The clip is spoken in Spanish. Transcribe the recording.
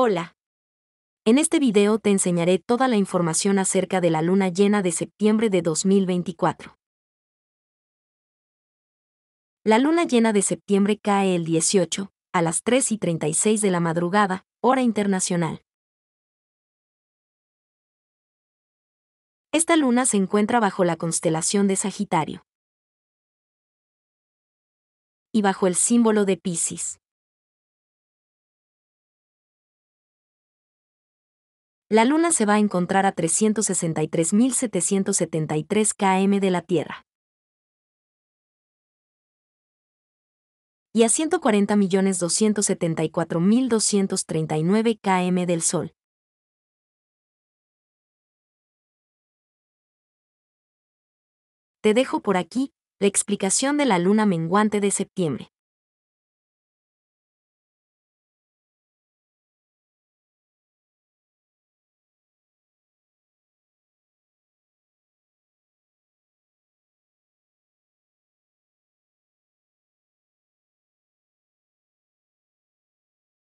Hola. En este video te enseñaré toda la información acerca de la luna llena de septiembre de 2024. La luna llena de septiembre cae el 18, a las 3 y 36 de la madrugada, hora internacional. Esta luna se encuentra bajo la constelación de Sagitario y bajo el símbolo de Pisces. La Luna se va a encontrar a 363.773 km de la Tierra. Y a 140.274.239 km del Sol. Te dejo por aquí la explicación de la luna menguante de septiembre.